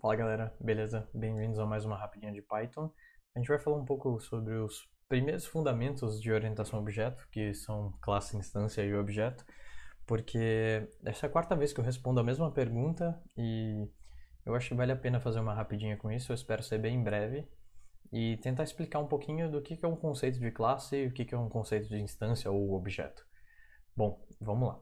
Fala galera, beleza? Bem-vindos a mais uma rapidinha de Python. A gente vai falar um pouco sobre os primeiros fundamentos de orientação a objeto, que são classe, instância e objeto, porque essa é a quarta vez que eu respondo a mesma pergunta e eu acho que vale a pena fazer uma rapidinha com isso, eu espero ser bem breve e tentar explicar um pouquinho do que é um conceito de classe e o que é um conceito de instância ou objeto. Bom, vamos lá.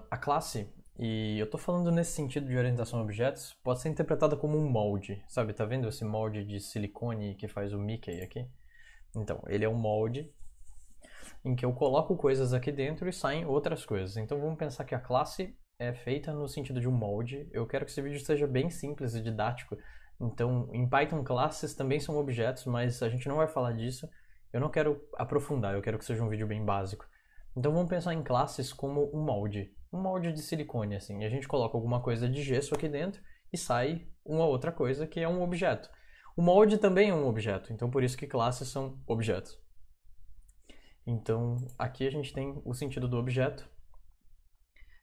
Uh, a classe e eu estou falando nesse sentido de orientação a objetos, pode ser interpretada como um molde, sabe? Tá vendo esse molde de silicone que faz o Mickey aqui? Então, ele é um molde em que eu coloco coisas aqui dentro e saem outras coisas. Então vamos pensar que a classe é feita no sentido de um molde. Eu quero que esse vídeo seja bem simples e didático. Então, em Python, classes também são objetos, mas a gente não vai falar disso. Eu não quero aprofundar, eu quero que seja um vídeo bem básico. Então vamos pensar em classes como um molde um molde de silicone, assim. A gente coloca alguma coisa de gesso aqui dentro e sai uma outra coisa que é um objeto. O molde também é um objeto, então por isso que classes são objetos. Então aqui a gente tem o sentido do objeto,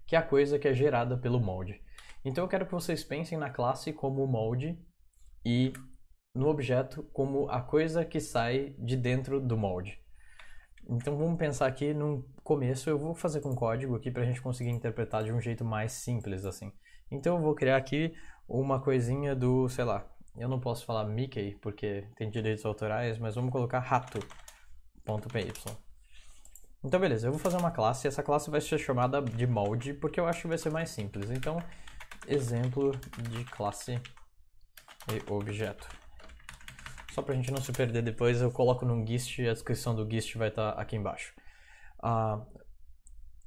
que é a coisa que é gerada pelo molde. Então eu quero que vocês pensem na classe como o molde e no objeto como a coisa que sai de dentro do molde. Então vamos pensar aqui no começo, eu vou fazer com código aqui para a gente conseguir interpretar de um jeito mais simples assim. Então eu vou criar aqui uma coisinha do, sei lá, eu não posso falar Mickey porque tem direitos autorais, mas vamos colocar rato.py. Então beleza, eu vou fazer uma classe, essa classe vai ser chamada de molde porque eu acho que vai ser mais simples. Então, exemplo de classe e objeto. Só pra gente não se perder depois, eu coloco no Gist e a descrição do Gist vai estar tá aqui embaixo. Uh,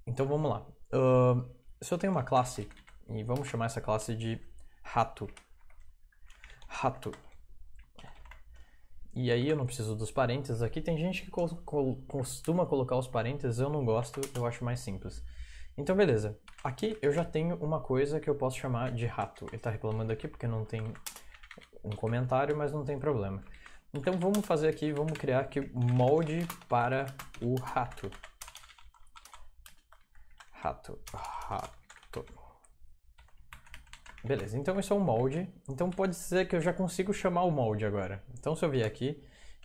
então vamos lá. Uh, se eu tenho uma classe, e vamos chamar essa classe de rato. Rato. E aí eu não preciso dos parênteses aqui. Tem gente que co costuma colocar os parênteses, eu não gosto, eu acho mais simples. Então beleza. Aqui eu já tenho uma coisa que eu posso chamar de rato. Ele está reclamando aqui porque não tem um comentário, mas não tem problema. Então vamos fazer aqui, vamos criar aqui molde para o rato. Rato, rato. Beleza, então isso é um molde. Então pode ser que eu já consigo chamar o molde agora. Então se eu vier aqui,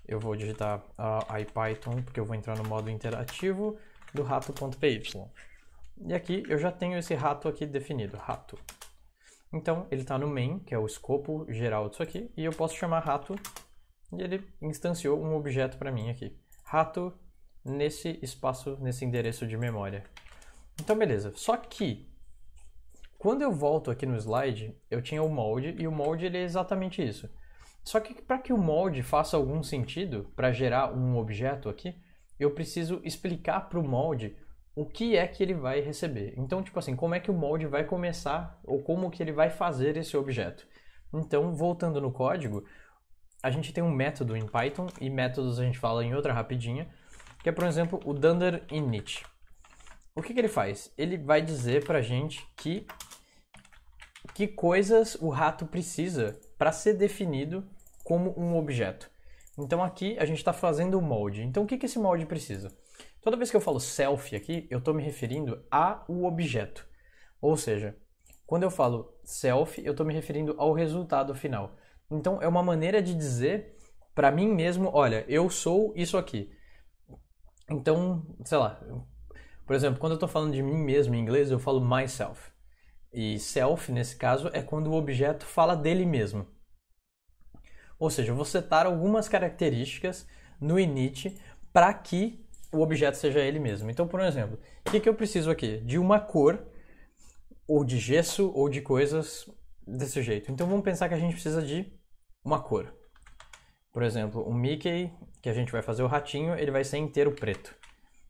eu vou digitar uh, IPython, porque eu vou entrar no modo interativo do rato.py. E aqui eu já tenho esse rato aqui definido, rato. Então ele está no main, que é o escopo geral disso aqui, e eu posso chamar rato e ele instanciou um objeto para mim aqui. Rato nesse espaço, nesse endereço de memória. Então, beleza. Só que, quando eu volto aqui no slide, eu tinha o molde, e o molde ele é exatamente isso. Só que para que o molde faça algum sentido, para gerar um objeto aqui, eu preciso explicar para o molde o que é que ele vai receber. Então, tipo assim, como é que o molde vai começar, ou como que ele vai fazer esse objeto. Então, voltando no código, a gente tem um método em Python e métodos a gente fala em outra rapidinha, que é, por exemplo, o dunder init. O que, que ele faz? Ele vai dizer pra gente que que coisas o rato precisa para ser definido como um objeto. Então aqui a gente está fazendo o molde. Então o que, que esse molde precisa? Toda vez que eu falo selfie aqui, eu estou me referindo a o objeto. Ou seja, quando eu falo self eu estou me referindo ao resultado final. Então é uma maneira de dizer para mim mesmo, olha, eu sou isso aqui. Então, sei lá, por exemplo, quando eu estou falando de mim mesmo em inglês, eu falo myself. E self, nesse caso, é quando o objeto fala dele mesmo. Ou seja, vou setar algumas características no init para que o objeto seja ele mesmo. Então, por exemplo, o que, que eu preciso aqui? De uma cor, ou de gesso, ou de coisas desse jeito. Então vamos pensar que a gente precisa de uma cor. Por exemplo, o Mickey, que a gente vai fazer o ratinho, ele vai ser inteiro preto.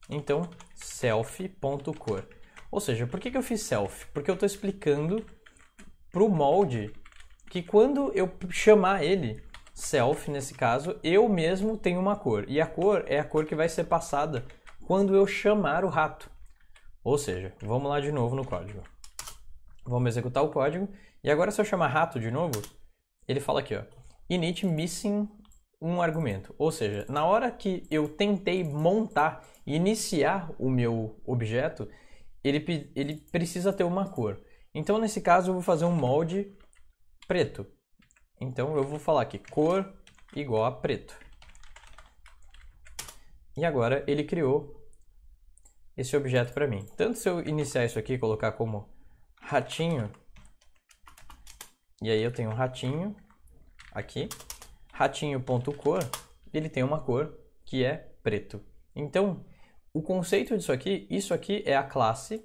Então, self.cor. Ou seja, por que, eu fiz self? Porque eu estou explicando para o molde que quando eu chamar ele, self nesse caso, eu mesmo tenho uma cor. E a cor é a cor que vai ser passada quando eu chamar o rato. Ou seja, vamos lá de novo no código. Vamos executar o código e agora se eu chamar rato de novo, ele fala aqui, ó, init missing um argumento. Ou seja, na hora que eu tentei montar, iniciar o meu objeto, ele, ele precisa ter uma cor. Então, nesse caso, eu vou fazer um molde preto. Então, eu vou falar aqui, cor igual a preto. E agora, ele criou esse objeto para mim. Tanto se eu iniciar isso aqui e colocar como ratinho, e aí eu tenho um ratinho aqui, ratinho.cor, ele tem uma cor que é preto. Então, o conceito disso aqui, isso aqui é a classe,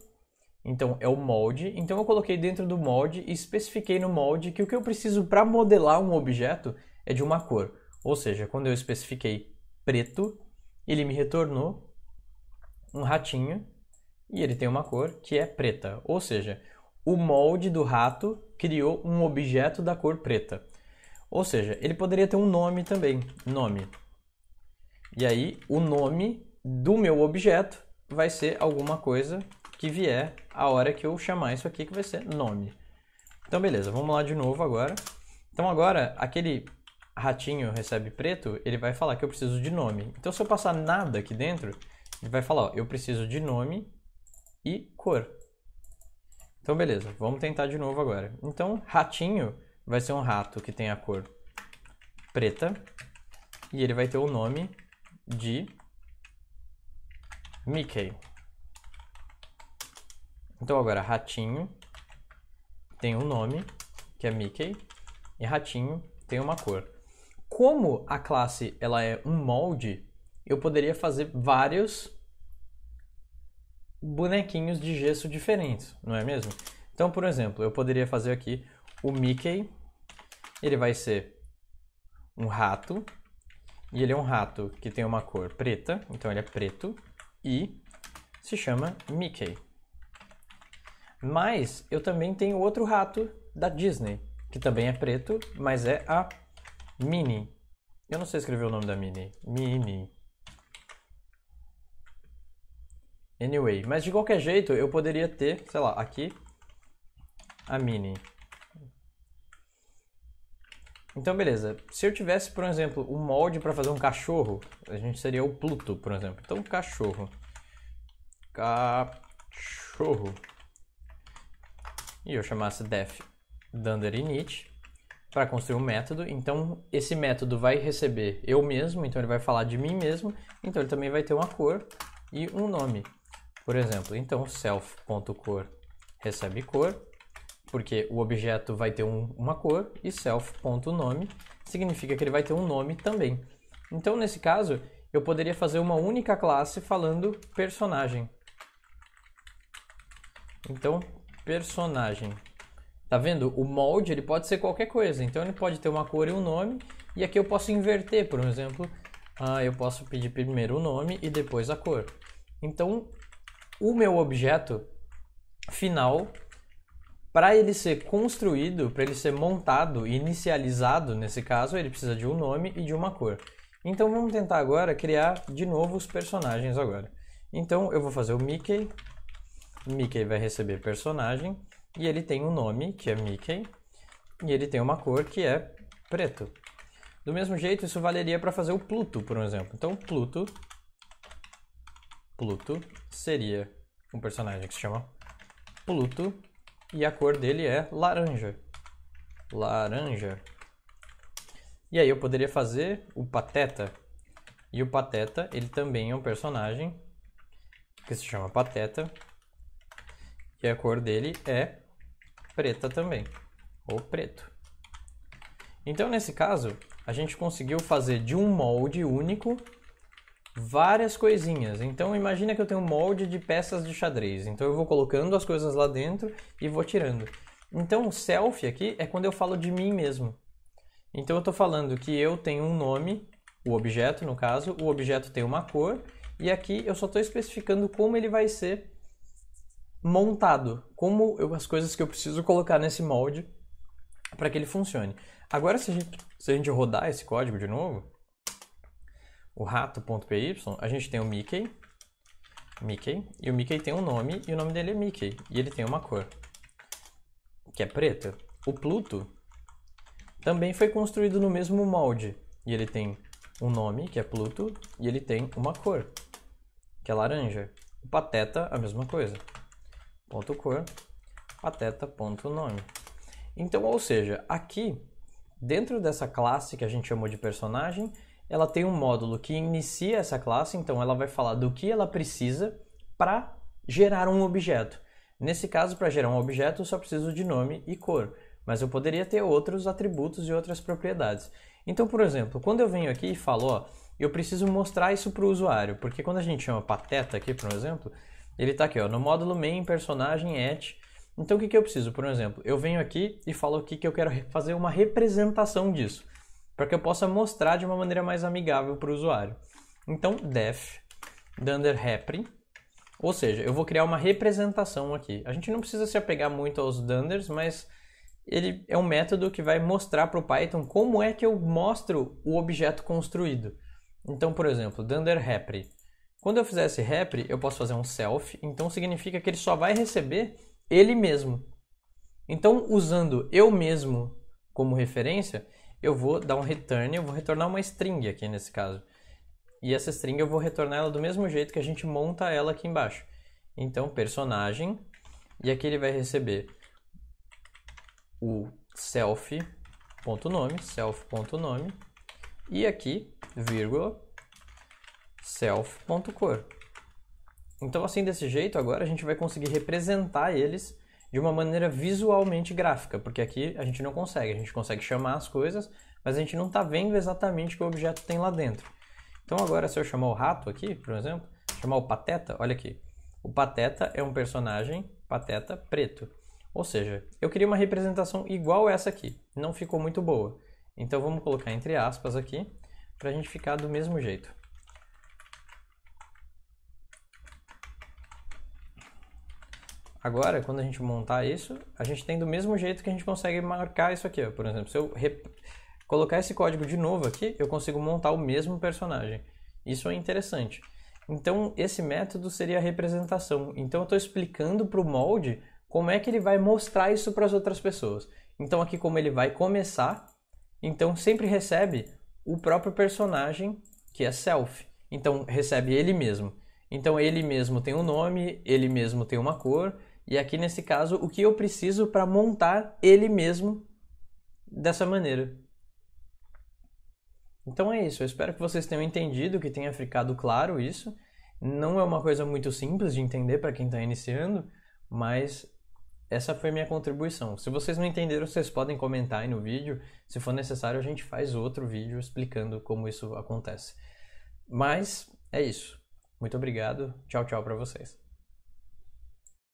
então é o molde. Então eu coloquei dentro do molde e especifiquei no molde que o que eu preciso para modelar um objeto é de uma cor. Ou seja, quando eu especifiquei preto, ele me retornou um ratinho e ele tem uma cor que é preta. Ou seja, o molde do rato criou um objeto da cor preta. Ou seja, ele poderia ter um nome também. Nome. E aí, o nome do meu objeto vai ser alguma coisa que vier a hora que eu chamar isso aqui, que vai ser nome. Então, beleza, vamos lá de novo agora. Então, agora, aquele ratinho recebe preto, ele vai falar que eu preciso de nome. Então, se eu passar nada aqui dentro, ele vai falar, ó, eu preciso de nome e cor. Então, beleza, vamos tentar de novo agora. Então, ratinho vai ser um rato que tem a cor preta e ele vai ter o nome de Mickey. Então, agora, ratinho tem um nome que é Mickey e ratinho tem uma cor. Como a classe ela é um molde, eu poderia fazer vários bonequinhos de gesso diferentes, não é mesmo? Então, por exemplo, eu poderia fazer aqui o Mickey, ele vai ser um rato, e ele é um rato que tem uma cor preta, então ele é preto, e se chama Mickey. Mas eu também tenho outro rato da Disney, que também é preto, mas é a Minnie. Eu não sei escrever o nome da Minnie. Minnie. Anyway, mas de qualquer jeito eu poderia ter, sei lá, aqui a mini. Então, beleza. Se eu tivesse, por exemplo, um molde para fazer um cachorro, a gente seria o Pluto, por exemplo. Então, cachorro. Cachorro. E eu chamasse def dunder init para construir um método. Então, esse método vai receber eu mesmo, então ele vai falar de mim mesmo. Então, ele também vai ter uma cor e um nome. Por exemplo, então self.cor recebe cor, porque o objeto vai ter um, uma cor, e self.nome significa que ele vai ter um nome também. Então, nesse caso, eu poderia fazer uma única classe falando personagem. Então, personagem. Tá vendo? O molde ele pode ser qualquer coisa. Então ele pode ter uma cor e um nome. E aqui eu posso inverter, por exemplo. Ah, eu posso pedir primeiro o nome e depois a cor. Então o meu objeto final, para ele ser construído, para ele ser montado e inicializado, nesse caso, ele precisa de um nome e de uma cor. Então vamos tentar agora criar de novo os personagens agora. Então eu vou fazer o Mickey, Mickey vai receber personagem e ele tem um nome que é Mickey e ele tem uma cor que é preto. Do mesmo jeito isso valeria para fazer o Pluto, por exemplo. Então Pluto Pluto seria um personagem que se chama Pluto e a cor dele é laranja. Laranja. E aí eu poderia fazer o Pateta. E o Pateta, ele também é um personagem que se chama Pateta. E a cor dele é preta também, ou preto. Então, nesse caso, a gente conseguiu fazer de um molde único várias coisinhas. Então imagina que eu tenho um molde de peças de xadrez. Então eu vou colocando as coisas lá dentro e vou tirando. Então o selfie aqui é quando eu falo de mim mesmo. Então eu estou falando que eu tenho um nome, o objeto no caso, o objeto tem uma cor e aqui eu só estou especificando como ele vai ser montado, como eu, as coisas que eu preciso colocar nesse molde para que ele funcione. Agora se a gente, se a gente rodar esse código de novo o rato.py, a gente tem o Mickey, Mickey, e o Mickey tem um nome, e o nome dele é Mickey, e ele tem uma cor, que é preta. O Pluto também foi construído no mesmo molde, e ele tem um nome, que é Pluto, e ele tem uma cor, que é laranja. O Pateta, a mesma coisa. Ponto cor, pateta ponto nome. Então, ou seja, aqui, dentro dessa classe que a gente chamou de personagem, ela tem um módulo que inicia essa classe, então ela vai falar do que ela precisa para gerar um objeto. Nesse caso, para gerar um objeto, eu só preciso de nome e cor, mas eu poderia ter outros atributos e outras propriedades. Então, por exemplo, quando eu venho aqui e falo, ó, eu preciso mostrar isso para o usuário, porque quando a gente chama pateta aqui, por exemplo, ele está aqui, ó, no módulo main, personagem, at. Então, o que, que eu preciso? Por exemplo, eu venho aqui e falo aqui que eu quero fazer uma representação disso para que eu possa mostrar de uma maneira mais amigável para o usuário. Então, def dunder ou seja, eu vou criar uma representação aqui. A gente não precisa se apegar muito aos dunders, mas ele é um método que vai mostrar para o Python como é que eu mostro o objeto construído. Então, por exemplo, dunder Quando eu fizer esse repre, eu posso fazer um self, então significa que ele só vai receber ele mesmo. Então, usando eu mesmo como referência, eu vou dar um return, eu vou retornar uma string aqui nesse caso. E essa string eu vou retornar ela do mesmo jeito que a gente monta ela aqui embaixo. Então, personagem, e aqui ele vai receber o self.nome, self.nome, e aqui, vírgula, self.cor. Então, assim, desse jeito, agora a gente vai conseguir representar eles de uma maneira visualmente gráfica, porque aqui a gente não consegue, a gente consegue chamar as coisas, mas a gente não está vendo exatamente o que o objeto tem lá dentro. Então agora se eu chamar o rato aqui, por exemplo, chamar o Pateta, olha aqui. O Pateta é um personagem, Pateta, preto. Ou seja, eu queria uma representação igual essa aqui, não ficou muito boa. Então vamos colocar entre aspas aqui, para a gente ficar do mesmo jeito. Agora, quando a gente montar isso, a gente tem do mesmo jeito que a gente consegue marcar isso aqui. Ó. Por exemplo, se eu colocar esse código de novo aqui, eu consigo montar o mesmo personagem. Isso é interessante. Então, esse método seria a representação. Então, eu estou explicando para o molde como é que ele vai mostrar isso para as outras pessoas. Então, aqui como ele vai começar, então sempre recebe o próprio personagem, que é self. Então, recebe ele mesmo. Então, ele mesmo tem um nome, ele mesmo tem uma cor, e aqui nesse caso, o que eu preciso para montar ele mesmo dessa maneira. Então é isso, eu espero que vocês tenham entendido, que tenha ficado claro isso. Não é uma coisa muito simples de entender para quem está iniciando, mas essa foi minha contribuição. Se vocês não entenderam, vocês podem comentar aí no vídeo. Se for necessário, a gente faz outro vídeo explicando como isso acontece. Mas é isso. Muito obrigado. Tchau, tchau para vocês.